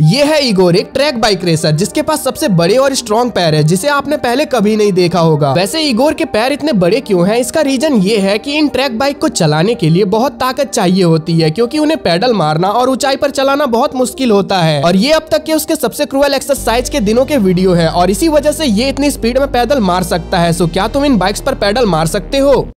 ये है इगोर एक ट्रैक बाइक रेसर जिसके पास सबसे बड़े और स्ट्रॉन्ग पैर है जिसे आपने पहले कभी नहीं देखा होगा वैसे इगोर के पैर इतने बड़े क्यों हैं इसका रीजन ये है कि इन ट्रैक बाइक को चलाने के लिए बहुत ताकत चाहिए होती है क्योंकि उन्हें पैडल मारना और ऊंचाई पर चलाना बहुत मुश्किल होता है और ये अब तक के उसके सबसे क्रूअल एक्सरसाइज के दिनों के वीडियो है और इसी वजह ऐसी ये इतनी स्पीड में पैदल मार सकता है सो क्या तुम इन बाइक्स आरोप पैडल मार सकते हो